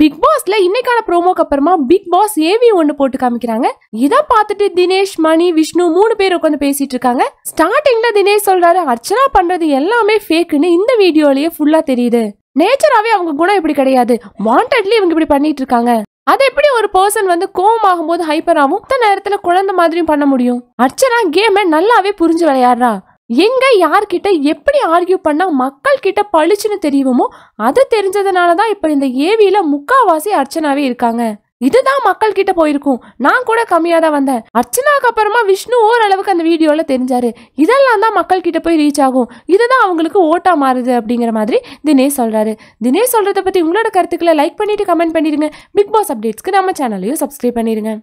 big பாஸ்ல இன்னைக்கான ப்ரோமோக்கு அப்புறமா பிக் பாஸ் ஏவி ஒன்னு போட்டு காமிக்கிறாங்க இதை பார்த்துட்டு தினேஷ் மணி விஷ்ணு மூணு பேர் உட்காந்து பேசிட்டு இருக்காங்க ஸ்டார்டிங்ல தினேஷ் சொல்றாரு அர்ச்சனா பண்றது எல்லாமே ஃபேக்குன்னு இந்த வீடியோலயே ஃபுல்லா தெரியுது நேச்சராவே அவங்க குணம் இப்படி கிடையாது வாண்டட்லி இவங்க இப்படி பண்ணிட்டு இருக்காங்க அது எப்படி ஒரு பர்சன் வந்து கோவம் ஆகும்போது ஹைப்பர் ஆகும் குழந்தை மாதிரியும் பண்ண முடியும் அர்ச்சனா கேமை நல்லாவே புரிஞ்சு விளையாடுறா எங்கே யார்கிட்ட எப்படி ஆர்கியூ பண்ணால் மக்கள் கிட்ட பளிச்சுன்னு தெரியுமோ அது தெரிஞ்சதுனால தான் இப்போ இந்த ஏவியில் முக்காவாசி அர்ச்சனாவே இருக்காங்க இதுதான் மக்கள் கிட்ட போயிருக்கும் நான் கூட கம்மியாக தான் வந்தேன் அர்ச்சனாக்கு அப்புறமா விஷ்ணு ஓரளவுக்கு அந்த வீடியோவில் தெரிஞ்சாரு இதெல்லாம் தான் மக்கள் கிட்ட போய் ரீச் ஆகும் இதுதான் அவங்களுக்கு ஓட்டா மாறுது அப்படிங்கிற மாதிரி தினேஷ் சொல்கிறாரு தினேஷ் சொல்றதை பற்றி உங்களோட கருத்துக்களை லைக் பண்ணிட்டு கமெண்ட் பண்ணிடுங்க பிக் பாஸ் அப்டேட்ஸ்க்கு நம்ம சேனலையும் சப்ஸ்கிரைப் பண்ணிருங்க